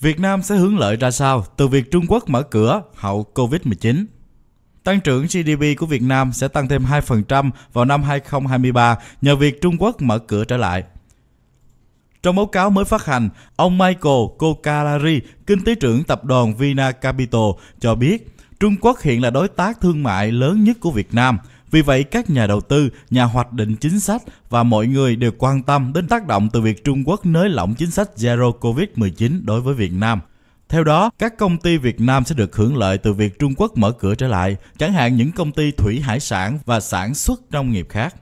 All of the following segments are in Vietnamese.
Việt Nam sẽ hướng lợi ra sao từ việc Trung Quốc mở cửa hậu Covid-19? Tăng trưởng GDP của Việt Nam sẽ tăng thêm 2% vào năm 2023 nhờ việc Trung Quốc mở cửa trở lại. Trong báo cáo mới phát hành, ông Michael Kokalari, kinh tế trưởng tập đoàn Vina Capital, cho biết Trung Quốc hiện là đối tác thương mại lớn nhất của Việt Nam – vì vậy, các nhà đầu tư, nhà hoạch định chính sách và mọi người đều quan tâm đến tác động từ việc Trung Quốc nới lỏng chính sách Zero Covid-19 đối với Việt Nam. Theo đó, các công ty Việt Nam sẽ được hưởng lợi từ việc Trung Quốc mở cửa trở lại, chẳng hạn những công ty thủy hải sản và sản xuất nông nghiệp khác.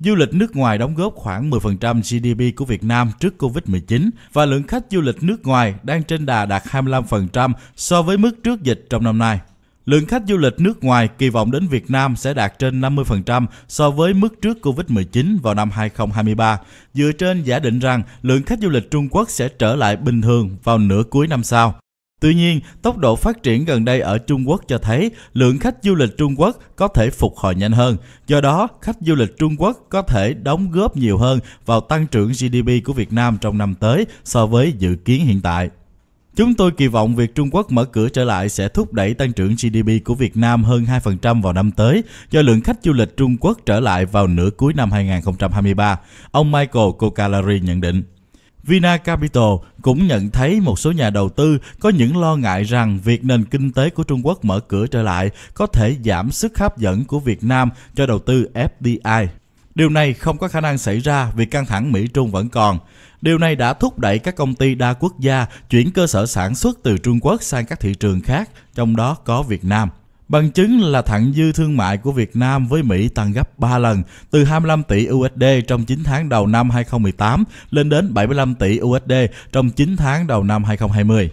Du lịch nước ngoài đóng góp khoảng 10% GDP của Việt Nam trước Covid-19 và lượng khách du lịch nước ngoài đang trên đà đạt 25% so với mức trước dịch trong năm nay. Lượng khách du lịch nước ngoài kỳ vọng đến Việt Nam sẽ đạt trên 50% so với mức trước Covid-19 vào năm 2023, dựa trên giả định rằng lượng khách du lịch Trung Quốc sẽ trở lại bình thường vào nửa cuối năm sau. Tuy nhiên, tốc độ phát triển gần đây ở Trung Quốc cho thấy lượng khách du lịch Trung Quốc có thể phục hồi nhanh hơn. Do đó, khách du lịch Trung Quốc có thể đóng góp nhiều hơn vào tăng trưởng GDP của Việt Nam trong năm tới so với dự kiến hiện tại. Chúng tôi kỳ vọng việc Trung Quốc mở cửa trở lại sẽ thúc đẩy tăng trưởng GDP của Việt Nam hơn 2% vào năm tới do lượng khách du lịch Trung Quốc trở lại vào nửa cuối năm 2023, ông Michael Kokalari nhận định. Vina Capital cũng nhận thấy một số nhà đầu tư có những lo ngại rằng việc nền kinh tế của Trung Quốc mở cửa trở lại có thể giảm sức hấp dẫn của Việt Nam cho đầu tư FDI Điều này không có khả năng xảy ra vì căng thẳng Mỹ-Trung vẫn còn. Điều này đã thúc đẩy các công ty đa quốc gia chuyển cơ sở sản xuất từ Trung Quốc sang các thị trường khác, trong đó có Việt Nam. Bằng chứng là thặng dư thương mại của Việt Nam với Mỹ tăng gấp 3 lần, từ 25 tỷ USD trong 9 tháng đầu năm 2018 lên đến 75 tỷ USD trong 9 tháng đầu năm 2020.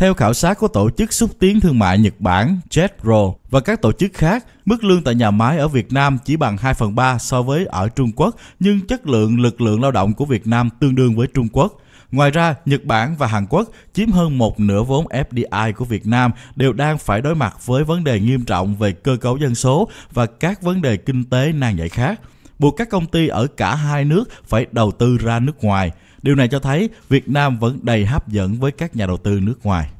Theo khảo sát của Tổ chức Xúc tiến Thương mại Nhật Bản JETRO và các tổ chức khác, mức lương tại nhà máy ở Việt Nam chỉ bằng 2 phần 3 so với ở Trung Quốc, nhưng chất lượng lực lượng lao động của Việt Nam tương đương với Trung Quốc. Ngoài ra, Nhật Bản và Hàn Quốc chiếm hơn một nửa vốn FDI của Việt Nam đều đang phải đối mặt với vấn đề nghiêm trọng về cơ cấu dân số và các vấn đề kinh tế nan giải khác buộc các công ty ở cả hai nước phải đầu tư ra nước ngoài. Điều này cho thấy Việt Nam vẫn đầy hấp dẫn với các nhà đầu tư nước ngoài.